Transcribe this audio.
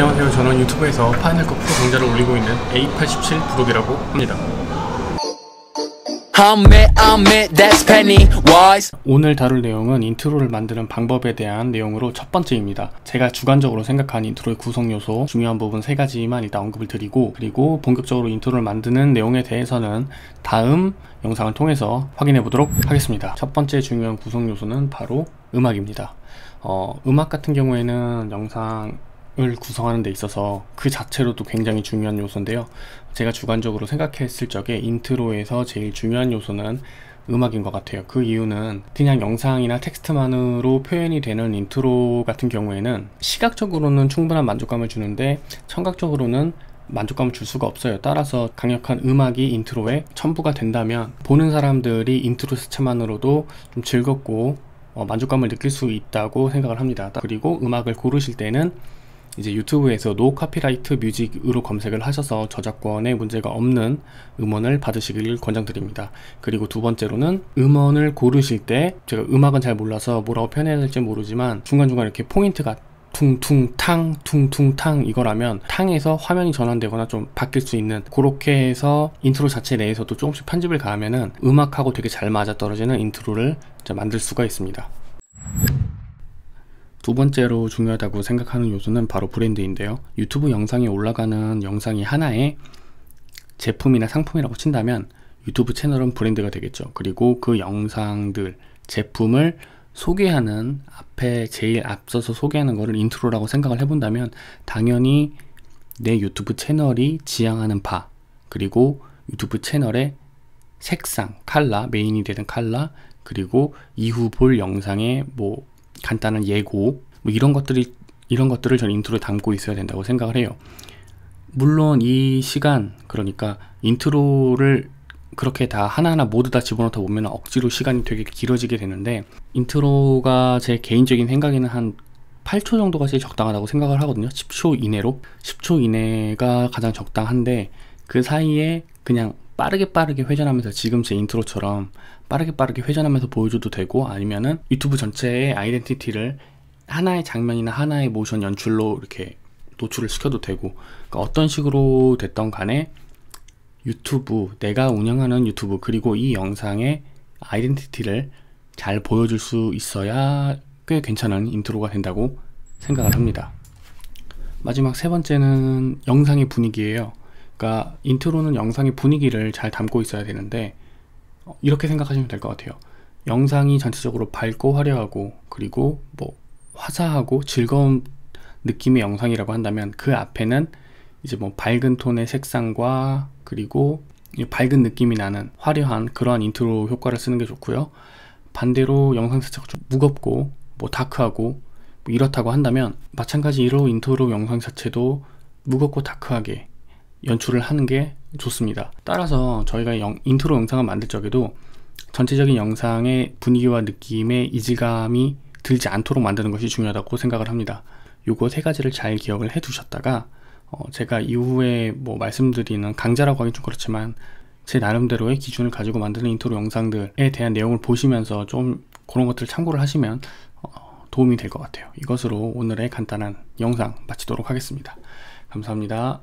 안녕하세요 저는 유튜브에서 파인애플 프로 강좌를 올리고 있는 A87 브록이라고 합니다 오늘 다룰 내용은 인트로를 만드는 방법에 대한 내용으로 첫 번째입니다. 제가 주관적으로 생각한 인트로의 구성 요소, 중요한 부분 세 가지만 일단 언급을 드리고, 그리고 본격적으로 인트로를 만드는 내용에 대해서는 다음 영상을 통해서 확인해 보도록 하겠습니다. 첫 번째 중요한 구성 요소는 바로 음악입니다. 어, 음악 같은 경우에는 영상 을 구성하는 데 있어서 그 자체로도 굉장히 중요한 요소인데요. 제가 주관적으로 생각했을 적에 인트로에서 제일 중요한 요소는 음악인 것 같아요. 그 이유는 그냥 영상이나 텍스트만으로 표현이 되는 인트로 같은 경우에는 시각적으로는 충분한 만족감을 주는데 청각적으로는 만족감을 줄 수가 없어요. 따라서 강력한 음악이 인트로에 첨부가 된다면 보는 사람들이 인트로 스체만으로도좀 즐겁고 어, 만족감을 느낄 수 있다고 생각을 합니다. 그리고 음악을 고르실 때는 이제 유튜브에서 노 카피라이트 뮤직으로 검색을 하셔서 저작권에 문제가 없는 음원을 받으시길 권장드립니다. 그리고 두 번째로는 음원을 고르실 때 제가 음악은 잘 몰라서 뭐라고 표현해야 될지 모르지만 중간중간 이렇게 포인트가 퉁퉁탕 퉁퉁탕 이거라면 탕에서 화면이 전환되거나 좀 바뀔 수 있는 그렇게 해서 인트로 자체 내에서도 조금씩 편집을 가하면 음악하고 되게 잘 맞아떨어지는 인트로를 만들 수가 있습니다 두 번째로 중요하다고 생각하는 요소는 바로 브랜드인데요. 유튜브 영상에 올라가는 영상이 하나의 제품이나 상품이라고 친다면 유튜브 채널은 브랜드가 되겠죠. 그리고 그 영상들, 제품을 소개하는 앞에 제일 앞서서 소개하는 것을 인트로라고 생각을 해본다면 당연히 내 유튜브 채널이 지향하는 바 그리고 유튜브 채널의 색상, 칼라, 메인이 되는 칼라 그리고 이후 볼 영상의 뭐 간단한 예고 뭐 이런 것들이 이런 것들을 전 인트로에 담고 있어야 된다고 생각을 해요. 물론 이 시간 그러니까 인트로를 그렇게 다 하나하나 모두 다 집어넣다 보면 억지로 시간이 되게 길어지게 되는데 인트로가 제 개인적인 생각에는 한 8초 정도가 제일 적당하다고 생각을 하거든요. 10초 이내로 10초 이내가 가장 적당한데 그 사이에 그냥 빠르게 빠르게 회전하면서 지금 제 인트로처럼 빠르게 빠르게 회전하면서 보여줘도 되고 아니면은 유튜브 전체의 아이덴티티를 하나의 장면이나 하나의 모션 연출로 이렇게 노출을 시켜도 되고 그러니까 어떤 식으로 됐던 간에 유튜브 내가 운영하는 유튜브 그리고 이 영상의 아이덴티티를 잘 보여줄 수 있어야 꽤 괜찮은 인트로가 된다고 생각을 합니다 마지막 세 번째는 영상의 분위기예요 그러니까 인트로는 영상의 분위기를 잘 담고 있어야 되는데 어, 이렇게 생각하시면 될 것 같아요. 영상이 전체적으로 밝고 화려하고 그리고 뭐 화사하고 즐거운 느낌의 영상이라고 한다면 그 앞에는 이제 뭐 밝은 톤의 색상과 그리고 밝은 느낌이 나는 화려한 그러한 인트로 효과를 쓰는 게 좋고요. 반대로 영상 자체가 좀 무겁고 뭐 다크하고 뭐 이렇다고 한다면 마찬가지로 인트로 영상 자체도 무겁고 다크하게 연출을 하는 게 좋습니다. 따라서 저희가 영, 인트로 영상을 만들 적에도 전체적인 영상의 분위기와 느낌의 이질감이 들지 않도록 만드는 것이 중요하다고 생각을 합니다. 요거 세 가지를 잘 기억을 해 두셨다가 어, 제가 이후에 뭐 말씀드리는 강좌라고 하긴 좀 그렇지만 제 나름대로의 기준을 가지고 만드는 인트로 영상들에 대한 내용을 보시면서 좀 그런 것들을 참고를 하시면 어, 도움이 될 것 같아요. 이것으로 오늘의 간단한 영상 마치도록 하겠습니다. 감사합니다.